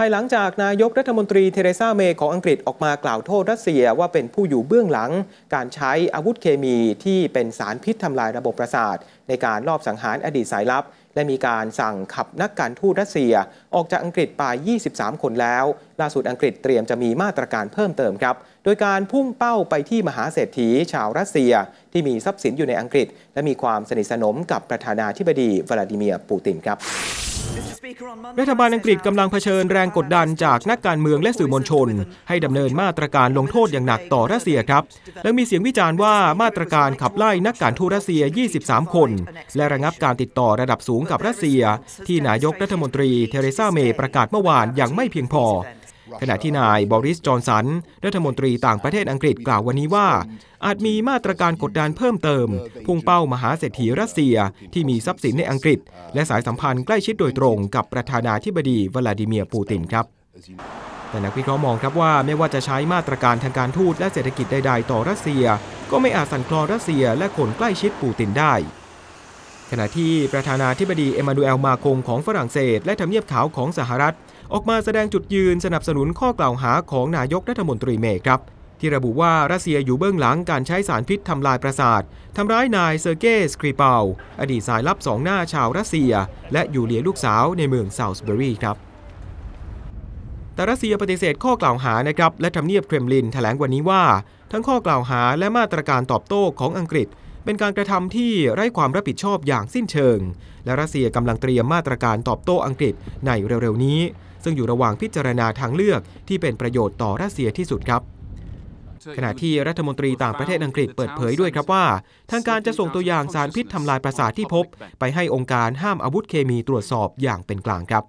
ภายหลังจากนายกรัฐมนตรีเทเรซาเมย์ของอังกฤษออกมากล่าวโทษรัสเซียว่าเป็นผู้อยู่เบื้องหลัง การใช้อาวุธเคมีที่เป็นสารพิษทำลายระบบประสาท ในการลอบสังหารอดีตสายลับ และมีการสั่งขับนักการทูตรัสเซีย ออกจากอังกฤษไป 23 คนแล้ว ล่าสุดอังกฤษเตรียมจะมีมาตรการเพิ่มเติมครับ โดยการพุ่งเป้าไปที่มหาเศรษฐี ชาวรัสเซีย ที่มีทรัพย์สินอยู่ในอังกฤษ และมีความสนิทสนมกับประธานาธิบดี วลาดิเมียร์ปูตินครับรัฐบาลอังกฤษกำลังเผชิญแรงกดดันจากนักการเมืองและสื่อมวลชนให้ดำเนินมาตรการลงโทษอย่างหนักต่อรัสเซียครับ และมีเสียงวิจารณ์ว่ามาตรการขับไล่นักการทูตรัสเซีย 23 คน และระงับการติดต่อระดับสูงกับรัสเซีย ที่นายกรัฐมนตรีเทเรซาเมย์ประกาศเมื่อวานอย่างไม่เพียงพอขณะที่นายบริสจอนสัน รัฐมนตรีต่างประเทศอังกฤษกล่าววันนี้ว่า อาจมีมาตรการกดดันเพิ่มเติมพุ่งเป้ามหาเศรษฐีรัสเซีย ที่มีทรัพย์สินในอังกฤษและสายสัมพันธ์ใกล้ชิดโดยตรงกับประธานาธิบดีวลาดิเมียร์ปูตินครับ แต่นักวิเคราะห์มองครับว่าไม่ว่าจะใช้มาตรการทางการทูตและเศรษฐกิจใดๆต่อรัสเซีย ก็ไม่อาจสั่นคลอนรัสเซียและคนใกล้ชิดปูตินได้ขณะที่ประธานาธิบดีเอมานูเอลมาคงของฝรั่งเศสและทำเนียบขาวของสหรัฐ ออกมาแสดงจุดยืนสนับสนุนข้อกล่าวหาของนายกรัฐมนตรีเมครับ ที่ระบุว่ารัสเซียอยู่เบื้องหลังการใช้สารพิษทำลายประสาท ทำร้ายนายเซอร์เกย์สคริเปาอดีตสายลับสองหน้าชาวรัสเซีย และอยู่เลียลูกสาวในเมืองซาวส์เบอรีครับ แต่รัสเซียปฏิเสธข้อกล่าวหานะครับและทำเนียบเครมลินแถลงวันนี้ว่า ทั้งข้อกล่าวหาและมาตรการตอบโต้ของอังกฤษเป็นการกระทำที่ไร้ความรับผิดชอบอย่างสิ้นเชิง และรัสเซียกำลังเตรียมมาตรการตอบโต้อังกฤษในเร็วๆนี้ ซึ่งอยู่ระหว่างพิจารณาทางเลือกที่เป็นประโยชน์ต่อรัสเซียที่สุดครับ ขณะที่รัฐมนตรีต่างประเทศอังกฤษเปิดเผยด้วยครับว่า ทางการจะส่งตัวอย่างสารพิษทำลายประสาทที่พบ ไปให้องค์การห้ามอาวุธเคมีตรวจสอบอย่างเป็นกลางครับ